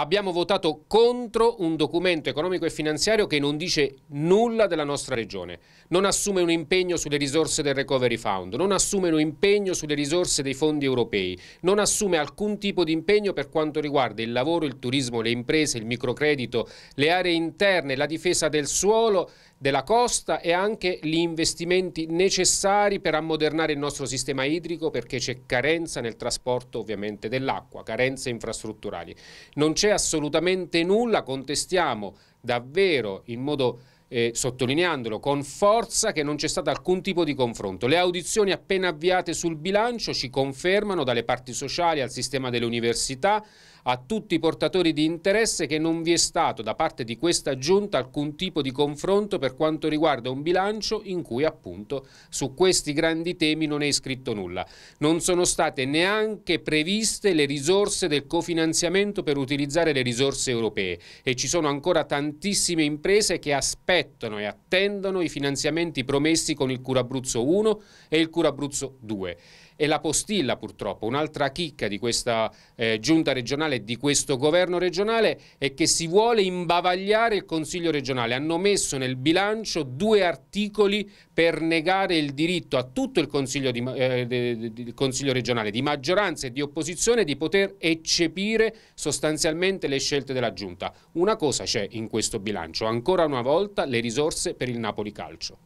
abbiamo votato contro un documento economico e finanziario che non dice nulla della nostra regione, non assume un impegno sulle risorse del Recovery Fund, non assume un impegno sulle risorse dei fondi europei, non assume alcun tipo di impegno per quanto riguarda il lavoro, il turismo, le imprese, il microcredito, le aree interne, la difesa del suolo della costa e anche gli investimenti necessari per ammodernare il nostro sistema idrico perché c'è carenza nel trasporto ovviamente dell'acqua, carenze infrastrutturali. Non c'è assolutamente nulla, contestiamo davvero in modo eh, sottolineandolo con forza che non c'è stato alcun tipo di confronto. Le audizioni appena avviate sul bilancio ci confermano dalle parti sociali al sistema delle università, a tutti i portatori di interesse che non vi è stato da parte di questa giunta alcun tipo di confronto per quanto riguarda un bilancio in cui appunto su questi grandi temi non è iscritto nulla. Non sono state neanche previste le risorse del cofinanziamento per utilizzare le risorse europee e ci sono ancora tantissime imprese che aspettano aspettano e attendono i finanziamenti promessi con il Cura Abruzzo 1 e il Cura Abruzzo 2. E la postilla purtroppo, un'altra chicca di questa eh, giunta regionale e di questo governo regionale è che si vuole imbavagliare il Consiglio regionale. Hanno messo nel bilancio due articoli per negare il diritto a tutto il Consiglio, di, eh, de, de, Consiglio regionale, di maggioranza e di opposizione, di poter eccepire sostanzialmente le scelte della giunta. Una cosa c'è in questo bilancio, ancora una volta le risorse per il Napoli Calcio.